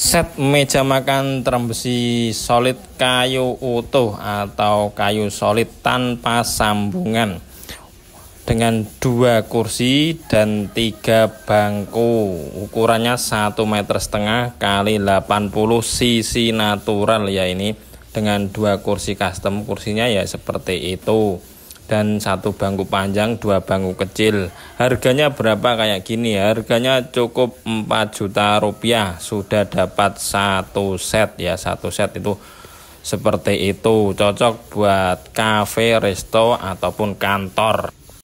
Set meja makan terembesi solid kayu utuh atau kayu solid tanpa sambungan dengan dua kursi dan tiga bangku ukurannya 1 meter setengah kali 80 sisi natural ya ini dengan dua kursi custom kursinya ya seperti itu dan satu bangku panjang dua bangku kecil harganya berapa kayak gini ya harganya cukup 4 juta rupiah sudah dapat satu set ya satu set itu seperti itu cocok buat cafe resto ataupun kantor